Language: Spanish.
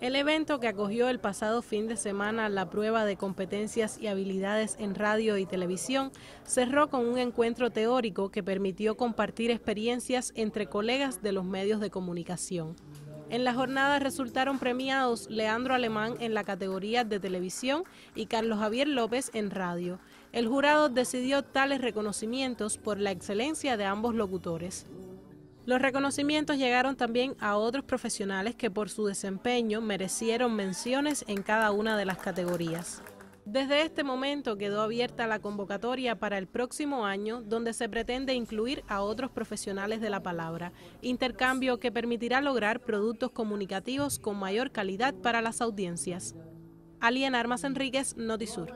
El evento que acogió el pasado fin de semana la prueba de competencias y habilidades en radio y televisión cerró con un encuentro teórico que permitió compartir experiencias entre colegas de los medios de comunicación. En la jornada resultaron premiados Leandro Alemán en la categoría de televisión y Carlos Javier López en radio. El jurado decidió tales reconocimientos por la excelencia de ambos locutores. Los reconocimientos llegaron también a otros profesionales que por su desempeño merecieron menciones en cada una de las categorías. Desde este momento quedó abierta la convocatoria para el próximo año, donde se pretende incluir a otros profesionales de la palabra, intercambio que permitirá lograr productos comunicativos con mayor calidad para las audiencias. Alien Armas Enríquez, Notisur.